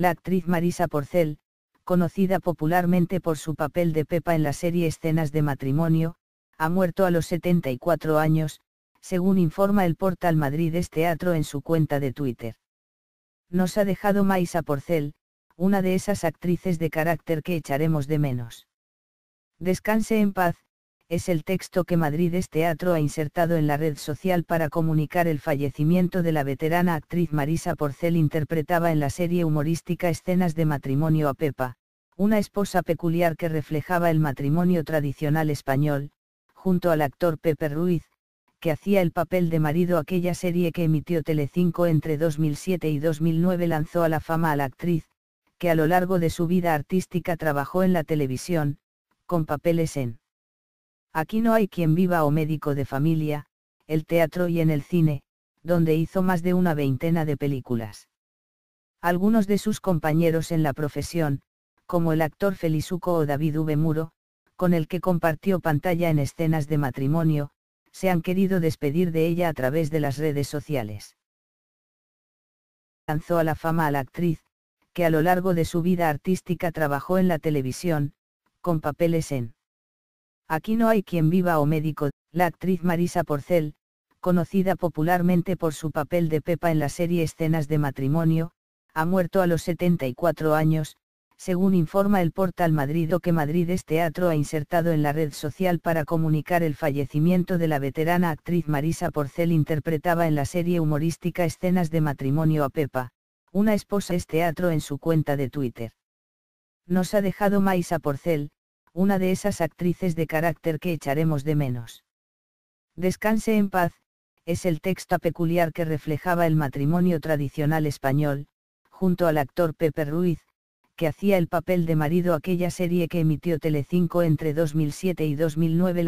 la actriz Marisa Porcel, conocida popularmente por su papel de Pepa en la serie Escenas de Matrimonio, ha muerto a los 74 años, según informa el portal Madrid es este Teatro en su cuenta de Twitter. Nos ha dejado Marisa Porcel, una de esas actrices de carácter que echaremos de menos. Descanse en paz, es el texto que Madrid es Teatro ha insertado en la red social para comunicar el fallecimiento de la veterana actriz Marisa Porcel interpretaba en la serie humorística Escenas de matrimonio a Pepa, una esposa peculiar que reflejaba el matrimonio tradicional español, junto al actor Pepe Ruiz, que hacía el papel de marido aquella serie que emitió Telecinco entre 2007 y 2009 lanzó a la fama a la actriz, que a lo largo de su vida artística trabajó en la televisión, con papeles en Aquí no hay quien viva o médico de familia, el teatro y en el cine, donde hizo más de una veintena de películas. Algunos de sus compañeros en la profesión, como el actor Felizuco o David V. Muro, con el que compartió pantalla en escenas de matrimonio, se han querido despedir de ella a través de las redes sociales. Lanzó a la fama a la actriz, que a lo largo de su vida artística trabajó en la televisión, con papeles en Aquí no hay quien viva o médico, la actriz Marisa Porcel, conocida popularmente por su papel de Pepa en la serie Escenas de Matrimonio, ha muerto a los 74 años, según informa el portal Madrid o que Madrid es Teatro ha insertado en la red social para comunicar el fallecimiento de la veterana actriz Marisa Porcel interpretaba en la serie humorística Escenas de Matrimonio a Pepa, una esposa es teatro en su cuenta de Twitter. Nos ha dejado Maisa Porcel, una de esas actrices de carácter que echaremos de menos. Descanse en paz, es el texto peculiar que reflejaba el matrimonio tradicional español, junto al actor Pepe Ruiz, que hacía el papel de marido aquella serie que emitió Telecinco entre 2007 y 2009.